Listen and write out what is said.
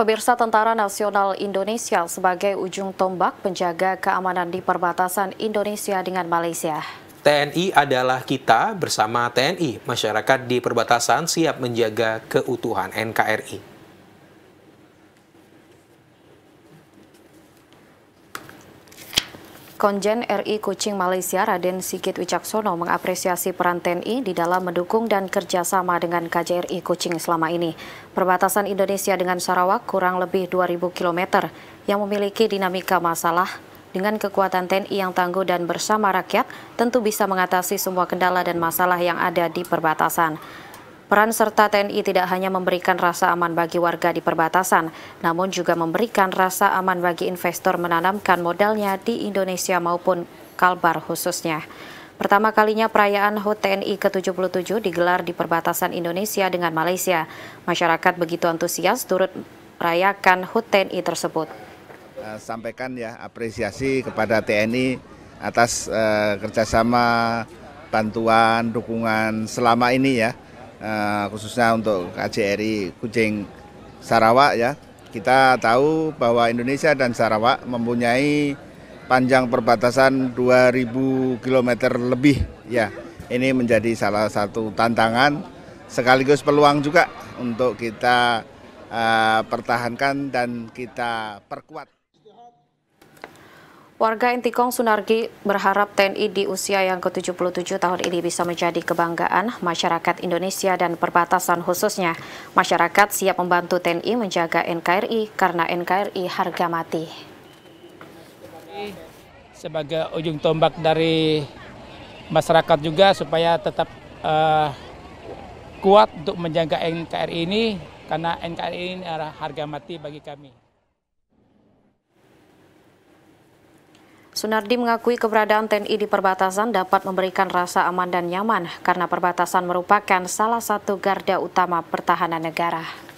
Pemirsa Tentara Nasional Indonesia sebagai ujung tombak penjaga keamanan di perbatasan Indonesia dengan Malaysia. TNI adalah kita bersama TNI, masyarakat di perbatasan siap menjaga keutuhan NKRI. Konjen RI Kucing Malaysia Raden Sigit Wicaksono mengapresiasi peran TNI di dalam mendukung dan kerjasama dengan KJRI Kucing selama ini. Perbatasan Indonesia dengan Sarawak kurang lebih 2.000 km yang memiliki dinamika masalah dengan kekuatan TNI yang tangguh dan bersama rakyat tentu bisa mengatasi semua kendala dan masalah yang ada di perbatasan. Peran serta TNI tidak hanya memberikan rasa aman bagi warga di perbatasan, namun juga memberikan rasa aman bagi investor menanamkan modalnya di Indonesia maupun Kalbar khususnya. Pertama kalinya perayaan HUT TNI ke-77 digelar di perbatasan Indonesia dengan Malaysia. Masyarakat begitu antusias turut merayakan HUT TNI tersebut. Eh, sampaikan ya apresiasi kepada TNI atas uh, kerjasama bantuan dukungan selama ini ya Eh, khususnya untuk KJRI Kucing Sarawak ya. Kita tahu bahwa Indonesia dan Sarawak mempunyai panjang perbatasan 2000 km lebih ya. Ini menjadi salah satu tantangan sekaligus peluang juga untuk kita uh, pertahankan dan kita perkuat. Warga Intikong Sunargi berharap TNI di usia yang ke-77 tahun ini bisa menjadi kebanggaan masyarakat Indonesia dan perbatasan khususnya. Masyarakat siap membantu TNI menjaga NKRI karena NKRI harga mati. Sebagai ujung tombak dari masyarakat juga supaya tetap uh, kuat untuk menjaga NKRI ini karena NKRI ini adalah harga mati bagi kami. Sunardi mengakui keberadaan TNI di perbatasan dapat memberikan rasa aman dan nyaman karena perbatasan merupakan salah satu garda utama pertahanan negara.